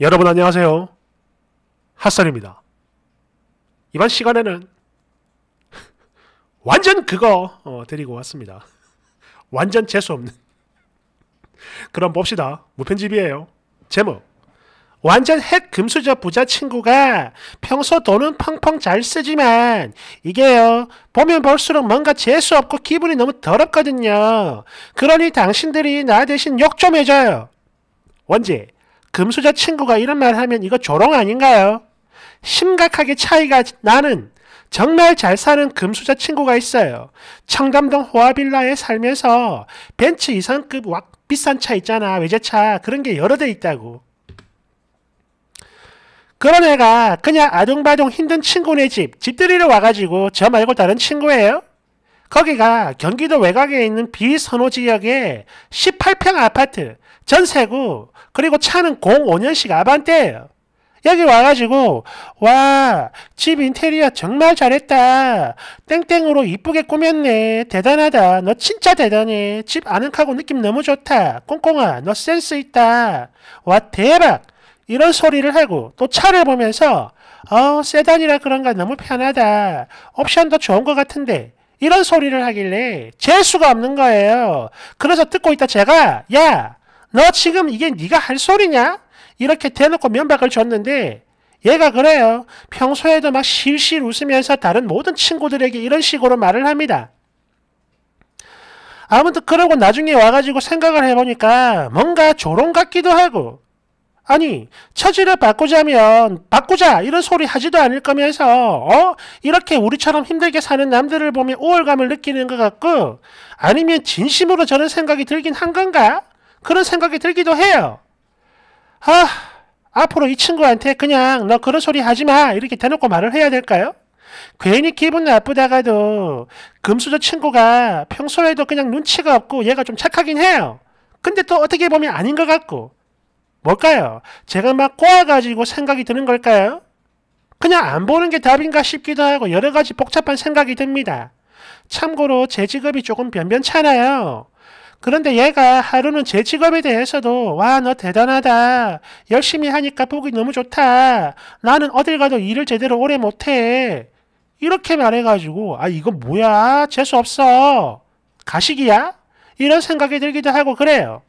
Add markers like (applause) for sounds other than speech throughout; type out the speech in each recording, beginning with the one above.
여러분 안녕하세요. 핫설입니다. 이번 시간에는 (laughs) 완전 그거 어, 데리고 왔습니다. (laughs) 완전 재수없는 (laughs) 그럼 봅시다. 무편집이에요. 제목 완전 핵 금수저 부자 친구가 평소 돈은 펑펑 잘 쓰지만 이게요 보면 볼수록 뭔가 재수없고 기분이 너무 더럽거든요 그러니 당신들이 나 대신 욕 좀 해줘요 원지 금수저 친구가 이런 말 하면 이거 조롱 아닌가요? 심각하게 차이가 나는 정말 잘 사는 금수저 친구가 있어요. 청담동 호화빌라에 살면서 벤츠 이상급 비싼 차 있잖아. 외제차. 그런 게 여러 대 있다고. 그런 애가 그냥 아둥바둥 힘든 친구네 집, 집들이를 와가지고 저 말고 다른 친구예요? 거기가 경기도 외곽에 있는 비선호 지역의 18평 아파트, 전세고, 그리고 차는 05년식 아반떼예요. 여기 와가지고 와 집 인테리어 정말 잘했다 땡땡으로 이쁘게 꾸몄네 대단하다 너 진짜 대단해 집 아늑하고 느낌 너무 좋다 꽁꽁아 너 센스 있다 와 대박 이런 소리를 하고 또 차를 보면서 어 세단이라 그런가 너무 편하다 옵션도 좋은 것 같은데 이런 소리를 하길래 재수가 없는 거예요. 그래서 듣고 있다 제가 야 너 지금 이게 네가 할 소리냐? 이렇게 대놓고 면박을 줬는데 얘가 그래요. 평소에도 막 실실 웃으면서 다른 모든 친구들에게 이런 식으로 말을 합니다. 아무튼 그러고 나중에 와가지고 생각을 해보니까 뭔가 조롱 같기도 하고 아니 처지를 바꾸자면 바꾸자 이런 소리 하지도 않을 거면서 어 이렇게 우리처럼 힘들게 사는 남들을 보면 우월감을 느끼는 것 같고 아니면 진심으로 저런 생각이 들긴 한 건가 그런 생각이 들기도 해요 아 앞으로 이 친구한테 그냥 너 그런 소리 하지 마 이렇게 대놓고 말을 해야 될까요? 괜히 기분 나쁘다가도 금수저 친구가 평소에도 그냥 눈치가 없고 얘가 좀 착하긴 해요 근데 또 어떻게 보면 아닌 것 같고 뭘까요? 제가 막 꼬아가지고 생각이 드는 걸까요? 그냥 안 보는 게 답인가 싶기도 하고 여러 가지 복잡한 생각이 듭니다. 참고로 제 직업이 조금 변변찮아요. 그런데 얘가 하루는 제 직업에 대해서도 와 너 대단하다. 열심히 하니까 보기 너무 좋다. 나는 어딜 가도 일을 제대로 오래 못해. 이렇게 말해가지고 아 이거 뭐야 재수없어. 가식이야? 이런 생각이 들기도 하고 그래요.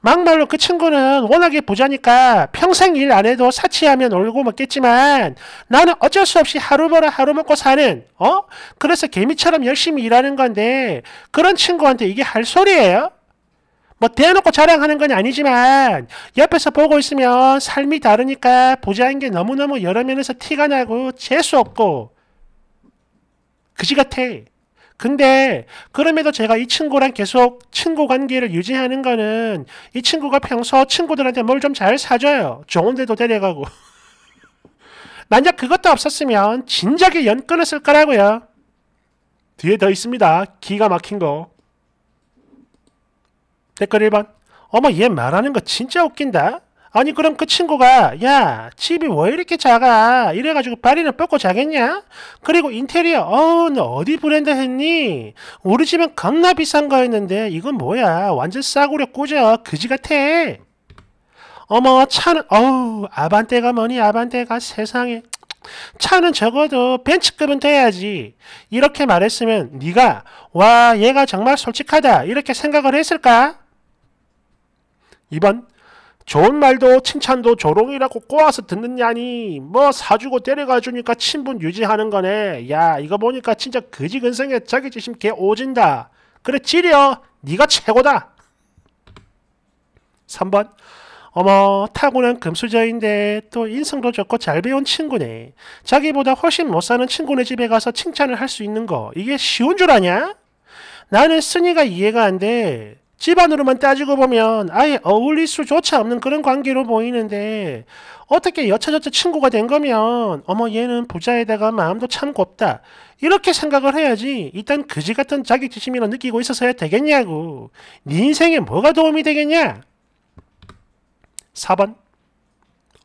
막말로 그 친구는 워낙에 부자니까 평생 일 안 해도 사치하면 놀고 먹겠지만 나는 어쩔 수 없이 하루 벌어 하루 먹고 사는 어? 그래서 개미처럼 열심히 일하는 건데 그런 친구한테 이게 할 소리예요? 뭐 대놓고 자랑하는 건 아니지만 옆에서 보고 있으면 삶이 다르니까 부자인 게 너무너무 여러 면에서 티가 나고 재수없고 그지 같아. 근데 그럼에도 제가 이 친구랑 계속 친구 관계를 유지하는 거는 이 친구가 평소 친구들한테 뭘 좀 잘 사줘요. 좋은 데도 데려가고. (laughs) 만약 그것도 없었으면 진작에 연 끊었을 거라고요. 뒤에 더 있습니다. 기가 막힌 거. 댓글 1번. 어머 얘 말하는 거 진짜 웃긴다. 아니 그럼 그 친구가 야 집이 왜 이렇게 작아 이래가지고 발이는 뻗고 자겠냐? 그리고 인테리어 어너 우 어디 브랜드 했니? 우리 집은 겁나 비싼 거였는데 이건 뭐야 완전 싸구려 꼬져 그지 같아 어머 차는 어우 아반떼가 뭐니 아반떼가 세상에 차는 적어도 벤츠급은 돼야지. 이렇게 말했으면 네가 와 얘가 정말 솔직하다 이렇게 생각을 했을까? 2번 좋은 말도 칭찬도 조롱이라고 꼬아서 듣느냐니 뭐 사주고 데려가 주니까 친분 유지하는 거네 야 이거 보니까 진짜 그지근성에 자기지심 개 오진다 그래 지려 니가 최고다 3번 어머 타고난 금수저인데 또 인성도 좋고 잘 배운 친구네 자기보다 훨씬 못사는 친구네 집에 가서 칭찬을 할 수 있는 거 이게 쉬운 줄 아냐? 나는 순이가 이해가 안돼 집안으로만 따지고 보면 아예 어울릴 수조차 없는 그런 관계로 보이는데 어떻게 여차저차 친구가 된 거면 어머 얘는 부자에다가 마음도 참 곱다 이렇게 생각을 해야지 일단 그지 같은 자기지심이라 느끼고 있어서야 되겠냐고 네 인생에 뭐가 도움이 되겠냐 4번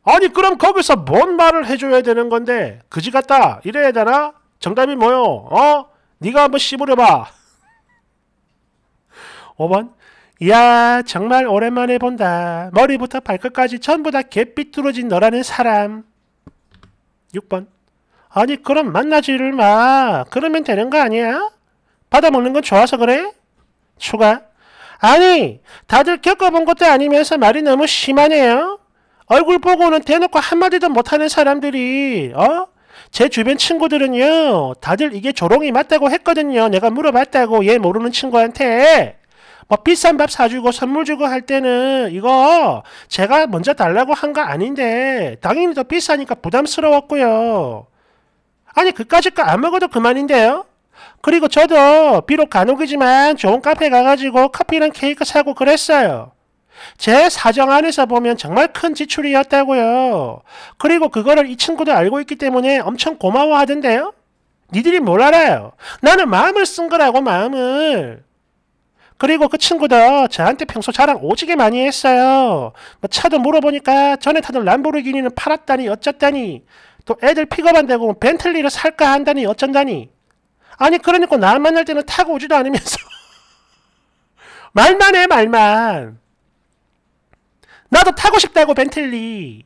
아니 그럼 거기서 뭔 말을 해줘야 되는 건데 그지 같다 이래야 되나 정답이 뭐요 어 네가 한번 씹으려봐 5번 이야 정말 오랜만에 본다. 머리부터 발끝까지 전부 다 개삐뚤어진 너라는 사람. 6번 아니 그럼 만나지를 마. 그러면 되는 거 아니야? 받아먹는 건 좋아서 그래? 추가 아니 다들 겪어본 것도 아니면서 말이 너무 심하네요. 얼굴 보고는 대놓고 한마디도 못하는 사람들이 어? 제 주변 친구들은요 다들 이게 조롱이 맞다고 했거든요. 내가 물어봤다고 얘 모르는 친구한테 뭐 비싼 밥 사주고 선물 주고 할 때는 이거 제가 먼저 달라고 한 거 아닌데 당연히 더 비싸니까 부담스러웠고요. 아니 그까짓 거 안 먹어도 그만인데요. 그리고 저도 비록 간혹이지만 좋은 카페 가가지고 커피랑 케이크 사고 그랬어요. 제 사정 안에서 보면 정말 큰 지출이었다고요. 그리고 그거를 이 친구도 알고 있기 때문에 엄청 고마워하던데요. 니들이 뭘 알아요. 나는 마음을 쓴 거라고 마음을. 그리고 그 친구도 저한테 평소 자랑 오지게 많이 했어요. 뭐 차도 물어보니까 전에 타던 람보르기니는 팔았다니 어쨌다니 또 애들 픽업안 되고 벤틀리를 살까 한다니 어쩐다니 아니 그러니까 나 만날 때는 타고 오지도 않으면서 (laughs) 말만 해 말만 나도 타고 싶다고 벤틀리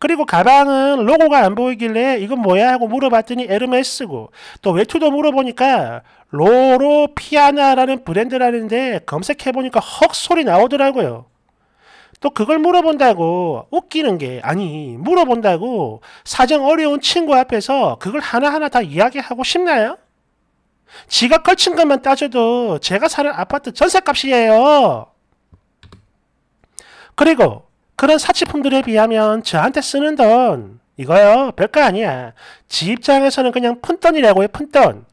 그리고 가방은 로고가 안 보이길래 이건 뭐야 하고 물어봤더니 에르메스고 또 외투도 물어보니까 로로 피아나라는 브랜드라는데 검색해보니까 헉 소리 나오더라고요. 또 그걸 물어본다고 웃기는 게 아니 물어본다고 사정 어려운 친구 앞에서 그걸 하나하나 다 이야기하고 싶나요? 지가 걸친 것만 따져도 제가 사는 아파트 전세값이에요. 그리고 그런 사치품들에 비하면 저한테 쓰는 돈 이거요 별거 아니야. 지 입장에서는 그냥 푼돈이라고요 푼돈.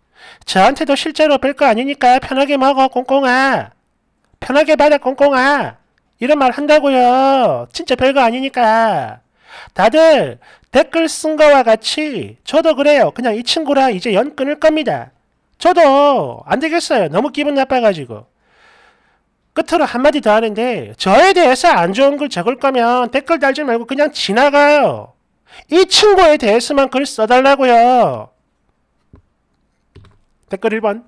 저한테도 실제로 별거 아니니까 편하게 먹어 꽁꽁아. 편하게 받아 꽁꽁아. 이런 말 한다고요. 진짜 별거 아니니까. 다들 댓글 쓴 거와 같이 저도 그래요. 그냥 이 친구랑 이제 연 끊을 겁니다. 저도 안 되겠어요. 너무 기분 나빠가지고. 끝으로 한마디 더 하는데 저에 대해서 안 좋은 글 적을 거면 댓글 달지 말고 그냥 지나가요. 이 친구에 대해서만 글 써달라고요. 댓글 1번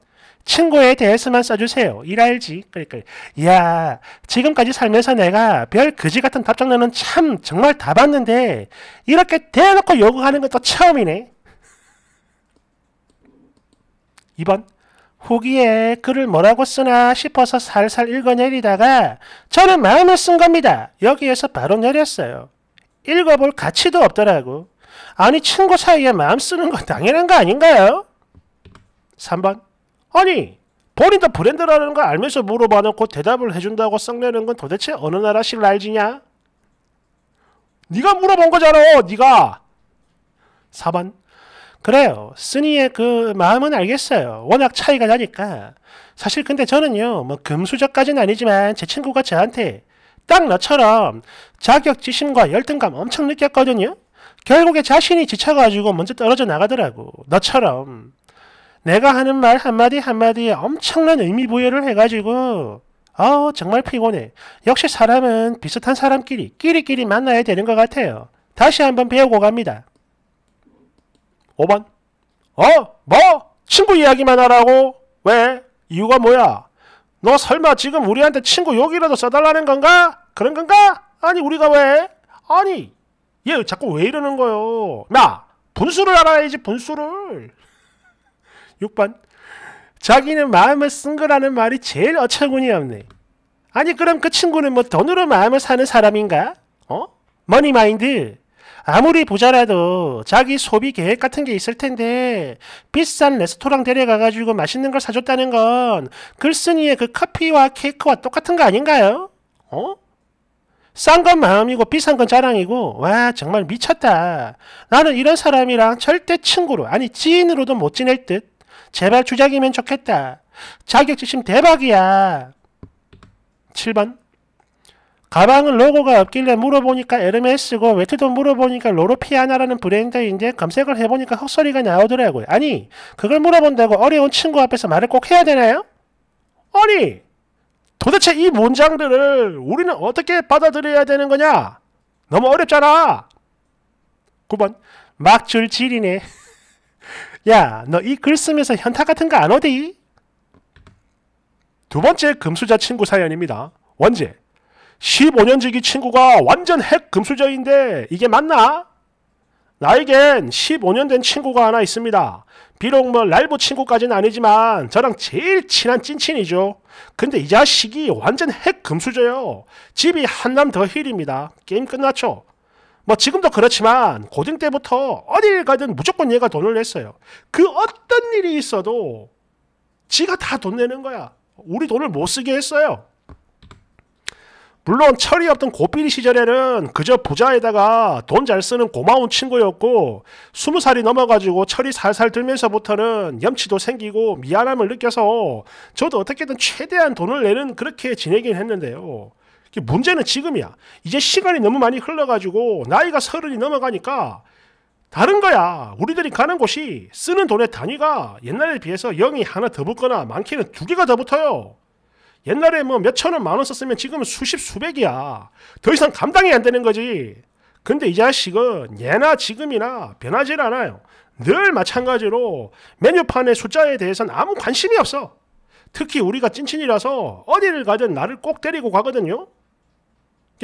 친구에 대해서만 써주세요. 일알지. 그러니까 야 지금까지 살면서 내가 별 그지 같은 답장료는 참 정말 다 봤는데 이렇게 대놓고 요구하는 것도 처음이네. 2번 후기에 글을 뭐라고 쓰나 싶어서 살살 읽어내리다가 저는 마음을 쓴 겁니다. 여기에서 바로 내렸어요. 읽어볼 가치도 없더라고. 아니 친구 사이에 마음 쓰는 건 당연한 거 아닌가요? 3번 아니 본인도 브랜드라는 거 알면서 물어봐놓고 대답을 해준다고 썩내는 건 도대체 어느 나라 실랄지냐? 네가 물어본 거잖아 네가 4번 그래요. 쓰니의 그 마음은 알겠어요. 워낙 차이가 나니까. 사실 근데 저는요, 뭐 금수저까지는 아니지만 제 친구가 저한테 딱너처럼 자격지심과 열등감 엄청 느꼈거든요. 결국에 자신이 지쳐가지고 먼저 떨어져 나가더라고. 너처럼. 내가 하는 말 한마디 한마디에 엄청난 의미부여를 해가지고 어 정말 피곤해. 역시 사람은 비슷한 사람끼리 끼리끼리 만나야 되는 것 같아요. 다시 한번 배우고 갑니다. 5번 어? 뭐? 친구 이야기만 하라고? 왜? 이유가 뭐야? 너 설마 지금 우리한테 친구 욕이라도 써달라는 건가? 그런 건가? 아니 우리가 왜? 아니 얘 자꾸 왜 이러는 거요? 나 분수를 알아야지 분수를 6번 (laughs) 자기는 마음을 쓴 거라는 말이 제일 어처구니 없네 아니 그럼 그 친구는 뭐 돈으로 마음을 사는 사람인가? 어? 머니마인드 아무리 부자라도 자기 소비 계획 같은 게 있을 텐데 비싼 레스토랑 데려가가지고 맛있는 걸 사줬다는 건 글쓴이의 그 커피와 케이크와 똑같은 거 아닌가요? 어? 싼 건 마음이고 비싼 건 자랑이고 와 정말 미쳤다. 나는 이런 사람이랑 절대 친구로 아니 지인으로도 못 지낼 듯. 제발 주작이면 좋겠다. 자격지심 대박이야. 7번 가방은 로고가 없길래 물어보니까 에르메스고 외투도 물어보니까 로로피아나라는 브랜드인데 검색을 해보니까 헛소리가 나오더라고요. 아니 그걸 물어본다고 어려운 친구 앞에서 말을 꼭 해야 되나요? 아니 도대체 이 문장들을 우리는 어떻게 받아들여야 되는 거냐? 너무 어렵잖아. 9번 막줄 지리네. (laughs) 야 너 이 글 쓰면서 현타 같은 거 안어디두 번째 금수자 친구 사연입니다. 원제 15년 지기 친구가 완전 핵 금수저인데 이게 맞나? 나에겐 15년 된 친구가 하나 있습니다. 비록 뭐 랄보 친구까지는 아니지만 저랑 제일 친한 찐친이죠. 근데 이 자식이 완전 핵 금수저요. 집이 한남 더 힐입니다. 게임 끝났죠. 뭐 지금도 그렇지만 고등 때부터 어딜 가든 무조건 얘가 돈을 냈어요. 그 어떤 일이 있어도 지가 다 돈 내는 거야. 우리 돈을 못 쓰게 했어요. 물론 철이 없던 고삐리 시절에는 그저 부자에다가 돈 잘 쓰는 고마운 친구였고 스무 살이 넘어가지고 철이 살살 들면서부터는 염치도 생기고 미안함을 느껴서 저도 어떻게든 최대한 돈을 내는 그렇게 지내긴 했는데요. 문제는 지금이야. 이제 시간이 너무 많이 흘러가지고 나이가 서른이 넘어가니까 다른 거야. 우리들이 가는 곳이 쓰는 돈의 단위가 옛날에 비해서 0이 하나 더 붙거나 많게는 두 개가 더 붙어요. 옛날에 뭐 몇천 원, 만 원 썼으면 지금 수십, 수백이야. 더 이상 감당이 안 되는 거지. 근데 이 자식은 예나 지금이나 변하질 않아요. 늘 마찬가지로 메뉴판의 숫자에 대해서는 아무 관심이 없어. 특히 우리가 찐친이라서 어디를 가든 나를 꼭 데리고 가거든요.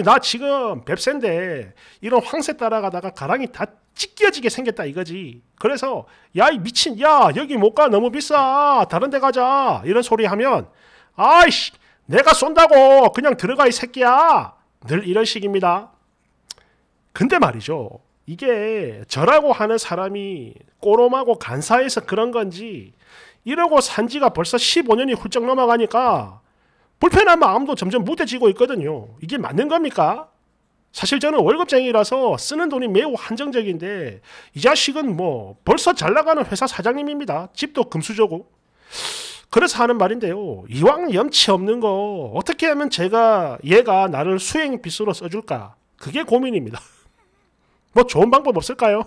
나 지금 뱁새데 이런 황새 따라가다가 가랑이 다 찢겨지게 생겼다 이거지. 그래서 야 이 미친 야 여기 못 가 너무 비싸 다른 데 가자 이런 소리 하면 아이씨 내가 쏜다고 그냥 들어가 이 새끼야 늘 이런 식입니다. 근데 말이죠. 이게 저라고 하는 사람이 꼬롬하고 간사해서 그런 건지 이러고 산 지가 벌써 15년이 훌쩍 넘어가니까 불편한 마음도 점점 무뎌지고 있거든요. 이게 맞는 겁니까? 사실 저는 월급쟁이라서 쓰는 돈이 매우 한정적인데 이 자식은 뭐 벌써 잘 나가는 회사 사장님입니다. 집도 금수저고 그래서 하는 말인데요. 이왕 염치 없는 거 어떻게 하면 제가 얘가 나를 수행 빚으로 써줄까? 그게 고민입니다. (laughs) 뭐 좋은 방법 없을까요?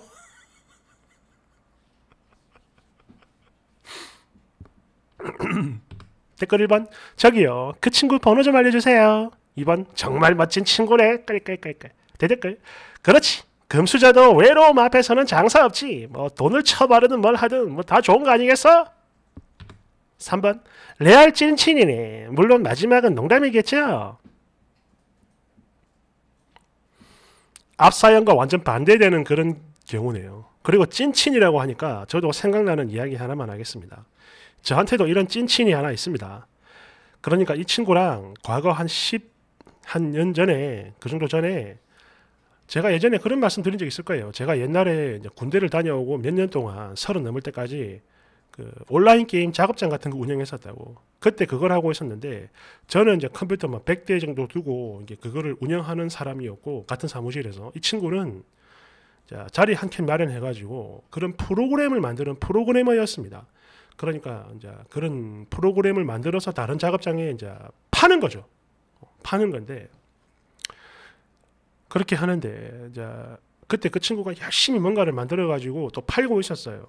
(laughs) 댓글 1번 저기요 그 친구 번호 좀 알려주세요 2번 정말 멋진 친구네 깔깔깔깔 대댓글 그렇지 금수저도 외로움 앞에서는 장사 없지 뭐 돈을 쳐바르든 뭘 하든 뭐 다 좋은 거 아니겠어? 3번 레알 찐친이네. 물론 마지막은 농담이겠죠. 앞 사연과 완전 반대되는 그런 경우네요. 그리고 찐친이라고 하니까 저도 생각나는 이야기 하나만 하겠습니다. 저한테도 이런 찐친이 하나 있습니다. 그러니까 이 친구랑 과거 한 10, 한 년 전에, 그 정도 전에, 제가 예전에 그런 말씀 드린 적이 있을 거예요. 제가 옛날에 군대를 다녀오고 몇 년 동안 서른 넘을 때까지 그 온라인 게임 작업장 같은 거 운영했었다고. 그때 그걸 하고 있었는데 저는 이제 컴퓨터만 100대 정도 두고 이제 그거를 운영하는 사람이었고 같은 사무실에서 이 친구는 자, 자리 한켠 마련해 가지고 그런 프로그램을 만드는 프로그래머였습니다. 그러니까 이제 그런 프로그램을 만들어서 다른 작업장에 이제 파는 거죠. 파는 건데 그렇게 하는데 이제 그때 그 친구가 열심히 뭔가를 만들어 가지고 또 팔고 있었어요.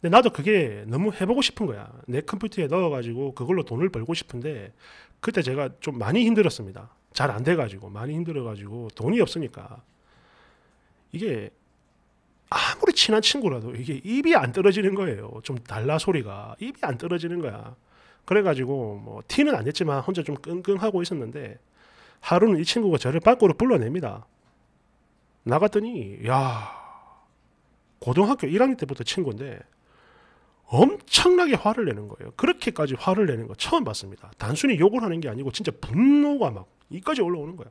근데 나도 그게 너무 해보고 싶은 거야. 내 컴퓨터에 넣어가지고 그걸로 돈을 벌고 싶은데 그때 제가 좀 많이 힘들었습니다. 잘 안 돼가지고 많이 힘들어가지고 돈이 없으니까 이게 아무리 친한 친구라도 이게 입이 안 떨어지는 거예요. 좀 달라 소리가 입이 안 떨어지는 거야. 그래가지고 뭐 티는 안 냈지만 혼자 좀 끙끙하고 있었는데 하루는 이 친구가 저를 밖으로 불러냅니다. 나갔더니 야 고등학교 1학년 때부터 친구인데 엄청나게 화를 내는 거예요. 그렇게까지 화를 내는 거 처음 봤습니다. 단순히 욕을 하는 게 아니고 진짜 분노가 막 이까지 올라오는 거야.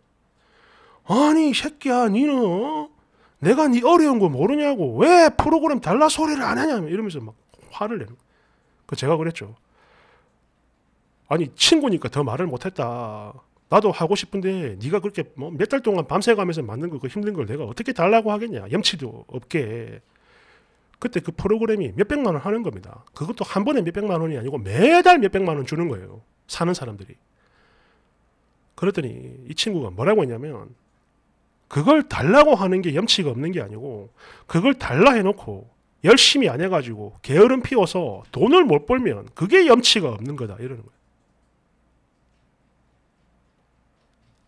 아니 새끼야 니는 어? 내가 니 어려운 거 모르냐고 왜 프로그램 달라 소리를 안 하냐 이러면서 막 화를 내는 거야. 그 제가 그랬죠. 아니 친구니까 더 말을 못했다. 나도 하고 싶은데 네가 그렇게 뭐몇달 동안 밤새가면서 만든 거그 힘든 걸 내가 어떻게 달라고 하겠냐 염치도 없게 그때 그 프로그램이 몇백만 원 하는 겁니다. 그것도 한 번에 몇백만 원이 아니고 매달 몇백만 원 주는 거예요. 사는 사람들이. 그랬더니 이 친구가 뭐라고 했냐면 그걸 달라고 하는 게 염치가 없는 게 아니고 그걸 달라 해놓고 열심히 안 해가지고 게으름 피워서 돈을 못 벌면 그게 염치가 없는 거다 이러는 거예요.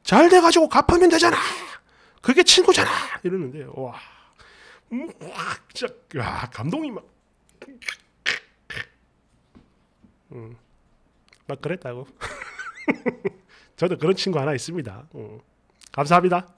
잘 돼가지고 갚으면 되잖아. 그게 친구잖아. 이러는데 와 음, 확 진짜 와, 감동이 막. 음, 막 그랬다고. (laughs) 저도 그런 친구 하나 있습니다. 음, 감사합니다.